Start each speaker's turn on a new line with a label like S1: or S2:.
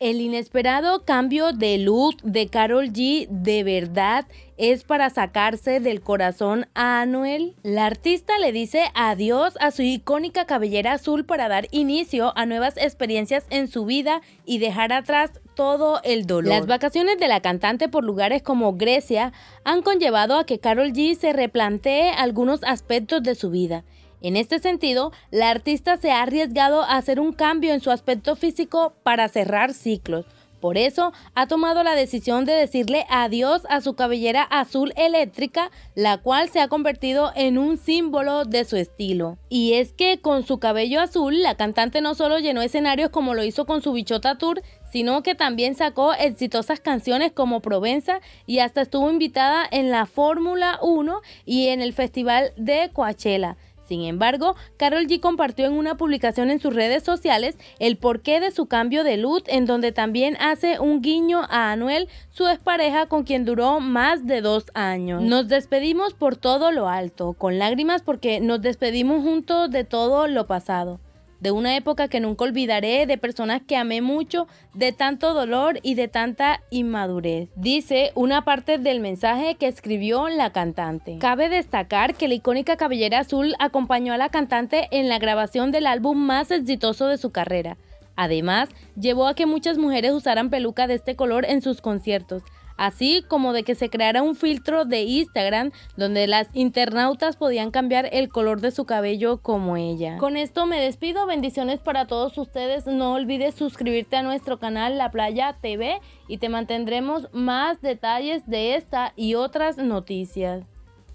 S1: El inesperado cambio de look de Carol G de verdad es para sacarse del corazón a Anuel. La artista le dice adiós a su icónica cabellera azul para dar inicio a nuevas experiencias en su vida y dejar atrás todo el dolor. Las vacaciones de la cantante por lugares como Grecia han conllevado a que Carol G se replantee algunos aspectos de su vida en este sentido, la artista se ha arriesgado a hacer un cambio en su aspecto físico para cerrar ciclos. Por eso ha tomado la decisión de decirle adiós a su cabellera azul eléctrica, la cual se ha convertido en un símbolo de su estilo. Y es que con su cabello azul, la cantante no solo llenó escenarios como lo hizo con su bichota tour, sino que también sacó exitosas canciones como Provenza y hasta estuvo invitada en la Fórmula 1 y en el Festival de Coachella. Sin embargo, Carol G compartió en una publicación en sus redes sociales el porqué de su cambio de luz, en donde también hace un guiño a Anuel, su expareja con quien duró más de dos años. Nos despedimos por todo lo alto, con lágrimas porque nos despedimos juntos de todo lo pasado de una época que nunca olvidaré, de personas que amé mucho, de tanto dolor y de tanta inmadurez. Dice una parte del mensaje que escribió la cantante. Cabe destacar que la icónica cabellera azul acompañó a la cantante en la grabación del álbum más exitoso de su carrera. Además, llevó a que muchas mujeres usaran peluca de este color en sus conciertos, así como de que se creara un filtro de Instagram donde las internautas podían cambiar el color de su cabello como ella. Con esto me despido, bendiciones para todos ustedes, no olvides suscribirte a nuestro canal La Playa TV y te mantendremos más detalles de esta y otras noticias.